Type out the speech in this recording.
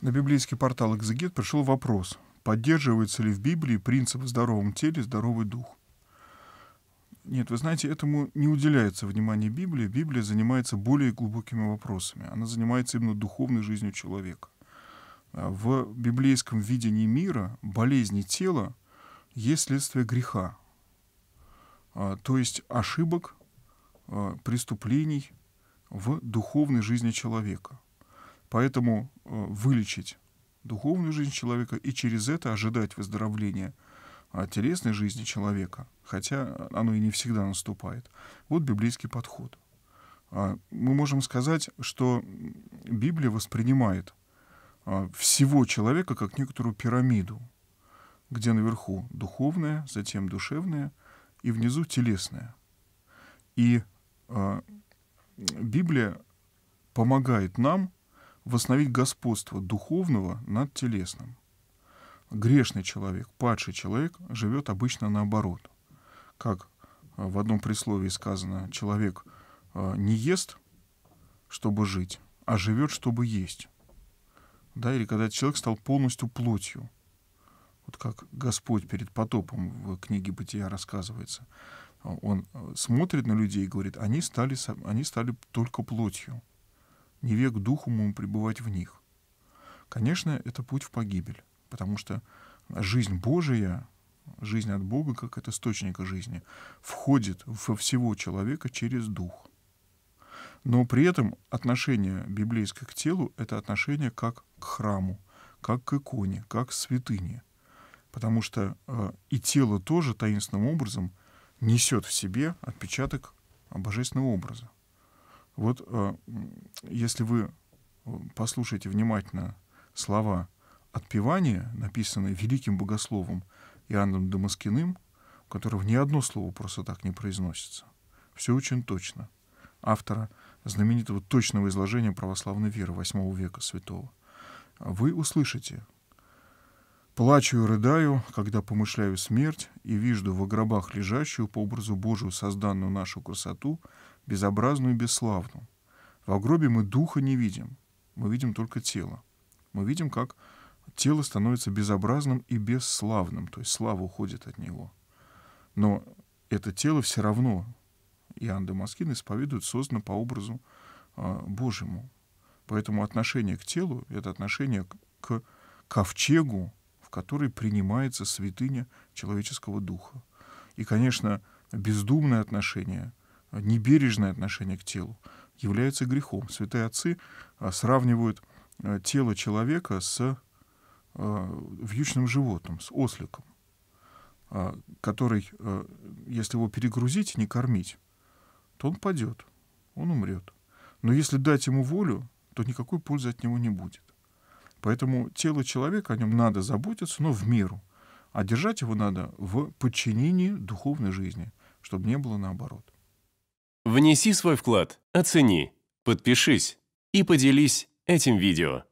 На библейский портал «Экзегет» пришел вопрос, поддерживается ли в Библии принцип «в здоровом теле здоровый дух». Нет, вы знаете, этому не уделяется внимание Библии. Библия занимается более глубокими вопросами. Она занимается именно духовной жизнью человека. А в библейском видении мира болезни тела есть следствие греха, а, то есть ошибок, а, преступлений в духовной жизни человека – Поэтому э, вылечить духовную жизнь человека и через это ожидать выздоровления телесной жизни человека, хотя оно и не всегда наступает. Вот библейский подход. А, мы можем сказать, что Библия воспринимает а, всего человека как некоторую пирамиду, где наверху духовное, затем душевное и внизу телесное. И а, Библия помогает нам восстановить господство духовного над телесным. Грешный человек, падший человек живет обычно наоборот. Как э, в одном присловии сказано, человек э, не ест, чтобы жить, а живет, чтобы есть. Да, или когда человек стал полностью плотью. Вот как Господь перед потопом в книге «Бытия» рассказывается. Он э, смотрит на людей и говорит, они стали, они стали только плотью не век духу моему пребывать в них. Конечно, это путь в погибель, потому что жизнь Божия, жизнь от Бога, как от источника жизни, входит во всего человека через дух. Но при этом отношение библейское к телу — это отношение как к храму, как к иконе, как к святыне. Потому что э, и тело тоже таинственным образом несет в себе отпечаток божественного образа. Вот э, если вы э, послушаете внимательно слова отпевания, написанные великим богословом Иоанном Дамаскиным, у которого ни одно слово просто так не произносится. Все очень точно. Автора знаменитого точного изложения православной веры VIII века святого. Вы услышите Плачу и рыдаю, когда помышляю смерть и вижу в гробах лежащую по образу Божию созданную нашу красоту, безобразную и бесславную. Во гробе мы духа не видим, мы видим только тело. Мы видим, как тело становится безобразным и бесславным, то есть слава уходит от него. Но это тело все равно, Иоанн Дамаскин исповедует, создано по образу э, Божьему. Поэтому отношение к телу — это отношение к ковчегу, в которой принимается святыня человеческого духа. И, конечно, бездумное отношение, небережное отношение к телу является грехом. Святые отцы а, сравнивают а, тело человека с а, вьючным животным, с осликом, который, если его перегрузить не кормить, то он падет, он умрет. Но если дать ему волю, то никакой пользы от него не будет. Поэтому тело человека, о нем надо заботиться, но в меру. А держать его надо в подчинении духовной жизни, чтобы не было наоборот. Внеси свой вклад, оцени, подпишись и поделись этим видео.